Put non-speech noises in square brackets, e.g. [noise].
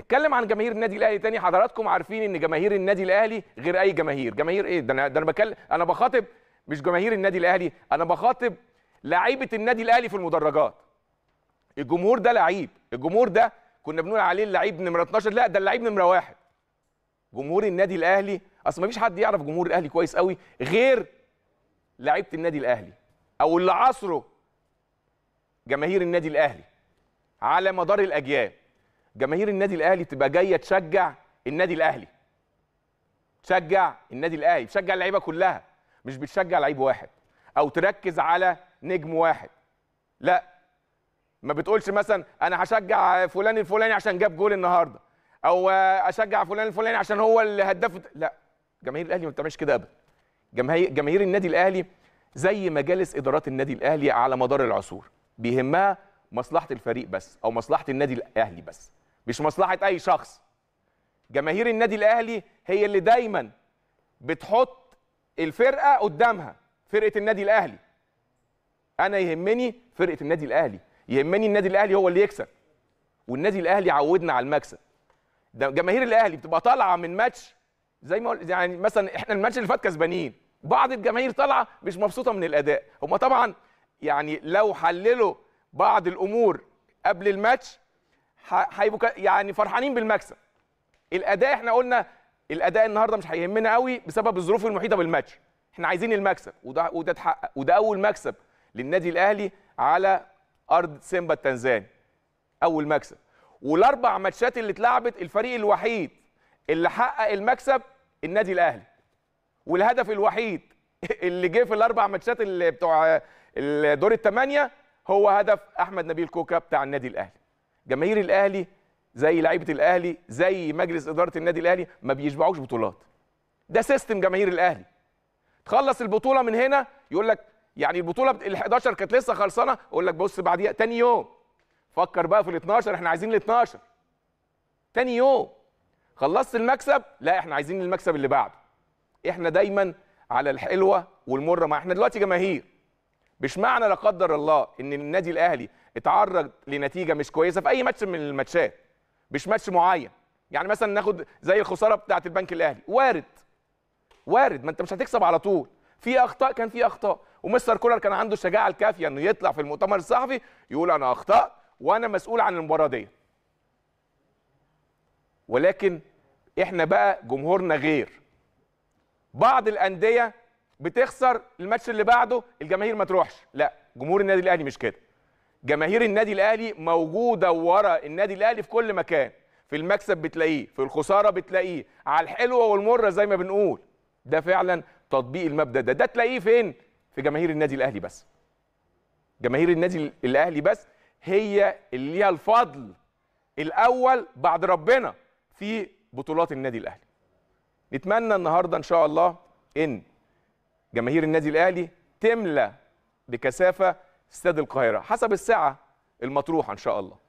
نتكلم عن جماهير النادي الاهلي تاني حضراتكم عارفين ان جماهير النادي الاهلي غير اي جماهير جماهير ايه ده انا ده انا بكلم انا بخاطب مش جماهير النادي الاهلي انا بخاطب لعيبه النادي الاهلي في المدرجات الجمهور ده لعيب الجمهور ده كنا بنقول عليه اللعيب نمره 12 لا ده اللعيب نمره واحد جمهور النادي الاهلي اصل ما فيش حد يعرف جمهور الاهلي كويس قوي غير لعيبه النادي الاهلي او اللي عصره جماهير النادي الاهلي على مدار الاجيال جماهير النادي الاهلي تبقى جايه تشجع النادي الاهلي تشجع النادي الاهلي تشجع اللعيبه كلها مش بتشجع لعيب واحد او تركز على نجم واحد لا ما بتقولش مثلا انا هشجع فلان الفلاني عشان جاب جول النهارده او اشجع فلان الفلاني عشان هو اللي هداف لا جماهير الاهلي ما بتعملش كده ابدا جماهير النادي الاهلي زي مجالس ادارات النادي الاهلي على مدار العصور بيهمها مصلحه الفريق بس او مصلحه النادي الاهلي بس مش مصلحه اي شخص جماهير النادي الاهلي هي اللي دايما بتحط الفرقه قدامها فرقه النادي الاهلي انا يهمني فرقه النادي الاهلي يهمني النادي الاهلي هو اللي يكسب والنادي الاهلي عودنا على المكسب ده جماهير الاهلي بتبقى طالعه من ماتش زي ما يعني مثلا احنا الماتش اللي فات كسبانين بعض الجماهير طالعه مش مبسوطه من الاداء هما طبعا يعني لو حللوا بعض الامور قبل الماتش هيبقوا يعني فرحانين بالمكسب الاداء احنا قلنا الاداء النهارده مش هيهمنا قوي بسبب الظروف المحيطه بالماتش احنا عايزين المكسب وده وده اتحقق وده اول مكسب للنادي الاهلي على ارض سيمبا التنزاني اول مكسب والاربع ماتشات اللي اتلعبت الفريق الوحيد اللي حقق المكسب النادي الاهلي والهدف الوحيد [laughs] اللي جه في الاربع ماتشات اللي بتوع دور الثمانيه هو هدف احمد نبيل كوكا بتاع النادي الاهلي جماهير الاهلي زي لعيبه الاهلي زي مجلس اداره النادي الاهلي ما بيشبعوش بطولات ده سيستم جماهير الاهلي تخلص البطوله من هنا يقول لك يعني البطوله ال 11 كانت لسه خلصانه يقول لك بص بعديها تاني يوم فكر بقى في ال 12 احنا عايزين ال 12 تاني يوم خلصت المكسب لا احنا عايزين المكسب اللي بعده احنا دايما على الحلوه والمره ما احنا دلوقتي جماهير مش معنى لا قدر الله ان النادي الاهلي اتعرض لنتيجه مش كويسه في اي ماتش من الماتشات مش ماتش معين يعني مثلا ناخد زي الخساره بتاعه البنك الاهلي وارد وارد ما انت مش هتكسب على طول في اخطاء كان في اخطاء ومستر كولر كان عنده الشجاعه الكافيه انه يطلع في المؤتمر الصحفي يقول انا اخطات وانا مسؤول عن المباراه دي ولكن احنا بقى جمهورنا غير بعض الانديه بتخسر الماتش اللي بعده الجماهير ما تروحش لا جمهور النادي الاهلي مش كده جماهير النادي الاهلي موجوده ورا النادي الاهلي في كل مكان في المكسب بتلاقيه في الخساره بتلاقيه على الحلوه والمره زي ما بنقول ده فعلا تطبيق المبدا ده ده تلاقيه فين في جماهير النادي الاهلي بس جماهير النادي الاهلي بس هي اللي ليها الفضل الاول بعد ربنا في بطولات النادي الاهلي نتمنى النهارده ان شاء الله ان جماهير النادي الاهلي تملى بكثافه استاد القاهره حسب الساعه المطروحه ان شاء الله